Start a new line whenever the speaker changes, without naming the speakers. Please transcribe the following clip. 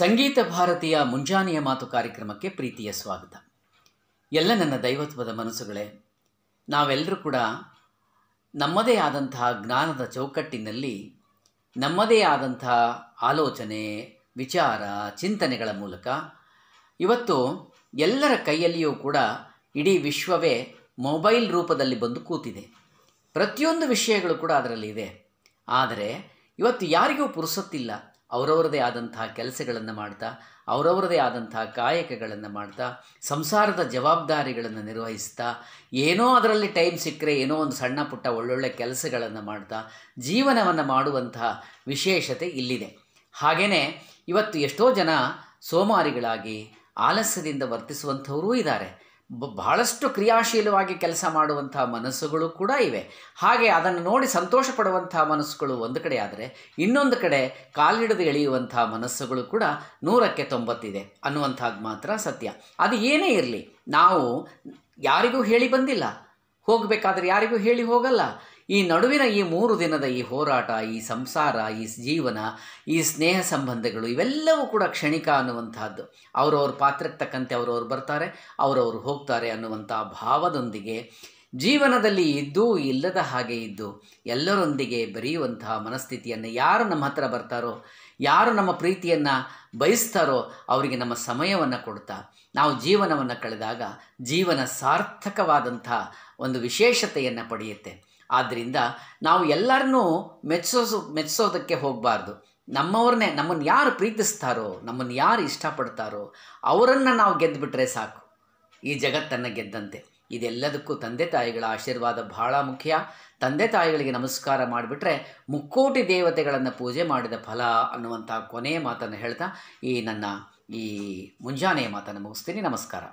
ಸಂಗೀತ ಭಾರತೀಯ ಮುಂಜಾನೆಯ ಮಾತು ಕಾರ್ಯಕ್ರಮಕ್ಕೆ ಪ್ರೀತಿಯ ಸ್ವಾಗತ ಎಲ್ಲ ನನ್ನ ದೈವತ್ವದ ಮನಸ್ಸುಗಳೇ ನಾವೆಲ್ಲರೂ ಕೂಡ ನಮ್ಮದೇ ಆದಂತಹ ಜ್ಞಾನದ ಚೌಕಟ್ಟಿನಲ್ಲಿ ನಮ್ಮದೇ ಆದಂತಹ ಆಲೋಚನೆ ವಿಚಾರ ಚಿಂತನೆಗಳ ಮೂಲಕ ಇವತ್ತು ಎಲ್ಲರ ಕೈಯಲ್ಲಿಯೂ ಕೂಡ ಇಡೀ ವಿಶ್ವವೇ ಮೊಬೈಲ್ ರೂಪದಲ್ಲಿ ಬಂದು ಕೂತಿದೆ ಪ್ರತಿಯೊಂದು ವಿಷಯಗಳು ಕೂಡ ಅದರಲ್ಲಿ ಇದೆ ಆದರೆ ಇವತ್ತು ಯಾರಿಗೂ ಪುರುಸತ್ತಿಲ್ಲ ಅವರವರದೇ ಆದಂತಹ ಕೆಲಸಗಳನ್ನು ಮಾಡ್ತಾ ಅವರವರದೇ ಆದಂತಹ ಕಾಯಕಗಳನ್ನು ಮಾಡ್ತಾ ಸಂಸಾರದ ಜವಾಬ್ದಾರಿಗಳನ್ನು ನಿರ್ವಹಿಸ್ತಾ ಏನೋ ಅದರಲ್ಲಿ ಟೈಮ್ ಸಿಕ್ಕರೆ ಏನೋ ಒಂದು ಸಣ್ಣ ಪುಟ್ಟ ಒಳ್ಳೊಳ್ಳೆ ಕೆಲಸಗಳನ್ನು ಮಾಡ್ತಾ ಜೀವನವನ್ನು ಮಾಡುವಂತಹ ವಿಶೇಷತೆ ಇಲ್ಲಿದೆ ಹಾಗೆಯೇ ಇವತ್ತು ಎಷ್ಟೋ ಜನ ಸೋಮಾರಿಗಳಾಗಿ ಆಲಸ್ಯದಿಂದ ವರ್ತಿಸುವಂಥವರೂ ಇದ್ದಾರೆ ಬಹಳಷ್ಟು ಕ್ರಿಯಾಶೀಲವಾಗಿ ಕೆಲಸ ಮಾಡುವಂಥ ಮನಸ್ಸುಗಳು ಕೂಡ ಇವೆ ಹಾಗೆ ಅದನ್ನು ನೋಡಿ ಸಂತೋಷ ಪಡುವಂಥ ಮನಸ್ಸುಗಳು ಒಂದು ಕಡೆ ಆದರೆ ಇನ್ನೊಂದು ಕಡೆ ಕಾಲಿಡಿದು ಎಳೆಯುವಂಥ ಮನಸ್ಸುಗಳು ಕೂಡ ನೂರಕ್ಕೆ ತೊಂಬತ್ತಿದೆ ಅನ್ನುವಂಥದ್ದು ಮಾತ್ರ ಸತ್ಯ ಅದು ಏನೇ ಇರಲಿ ನಾವು ಯಾರಿಗೂ ಹೇಳಿ ಬಂದಿಲ್ಲ ಹೋಗಬೇಕಾದ್ರೆ ಯಾರಿಗೂ ಹೇಳಿ ಹೋಗಲ್ಲ ಈ ನಡುವಿನ ಈ ಮೂರು ದಿನದ ಈ ಹೋರಾಟ ಈ ಸಂಸಾರ ಈ ಜೀವನ ಈ ಸ್ನೇಹ ಸಂಬಂಧಗಳು ಇವೆಲ್ಲವೂ ಕೂಡ ಕ್ಷಣಿಕ ಅನ್ನುವಂತಹದ್ದು ಅವರವ್ರ ಪಾತ್ರಕ್ಕೆ ತಕ್ಕಂತೆ ಅವರವ್ರು ಬರ್ತಾರೆ ಅವರವರು ಹೋಗ್ತಾರೆ ಅನ್ನುವಂಥ ಭಾವದೊಂದಿಗೆ ಜೀವನದಲ್ಲಿ ಇದ್ದೂ ಇಲ್ಲದ ಹಾಗೆ ಇದ್ದು ಎಲ್ಲರೊಂದಿಗೆ ಬರೆಯುವಂತಹ ಮನಸ್ಥಿತಿಯನ್ನು ಯಾರು ನಮ್ಮ ಹತ್ರ ಬರ್ತಾರೋ ಯಾರು ನಮ್ಮ ಪ್ರೀತಿಯನ್ನು ಬಯಸ್ತಾರೋ ಅವರಿಗೆ ನಮ್ಮ ಸಮಯವನ್ನು ಕೊಡ್ತಾ ನಾವು ಜೀವನವನ್ನು ಕಳೆದಾಗ ಜೀವನ ಸಾರ್ಥಕವಾದಂಥ ಒಂದು ವಿಶೇಷತೆಯನ್ನು ಪಡೆಯುತ್ತೆ ಆದ್ದರಿಂದ ನಾವು ಎಲ್ಲರನ್ನೂ ಮೆಚ್ಚಿಸೋ ಮೆಚ್ಚಿಸೋದಕ್ಕೆ ಹೋಗಬಾರ್ದು ನಮ್ಮವ್ರನ್ನೇ ನಮ್ಮನ್ನು ಯಾರು ಪ್ರೀತಿಸ್ತಾರೋ ನಮ್ಮನ್ನು ಯಾರು ಇಷ್ಟಪಡ್ತಾರೋ ಅವರನ್ನು ನಾವು ಗೆದ್ದುಬಿಟ್ರೆ ಸಾಕು ಈ ಜಗತ್ತನ್ನು ಗೆದ್ದಂತೆ ಇದೆಲ್ಲದಕ್ಕೂ ತಂದೆ ತಾಯಿಗಳ ಆಶೀರ್ವಾದ ಬಹಳ ಮುಖ್ಯ ತಂದೆ ತಾಯಿಗಳಿಗೆ ನಮಸ್ಕಾರ ಮಾಡಿಬಿಟ್ರೆ ಮುಕ್ಕೋಟಿ ದೇವತೆಗಳನ್ನು ಪೂಜೆ ಮಾಡಿದ ಫಲ ಅನ್ನುವಂಥ ಕೊನೆಯ ಮಾತನ್ನು ಹೇಳ್ತಾ ಈ ನನ್ನ ಈ ಮುಂಜಾನೆಯ ಮಾತನ್ನು ಮುಗಿಸ್ತೀನಿ ನಮಸ್ಕಾರ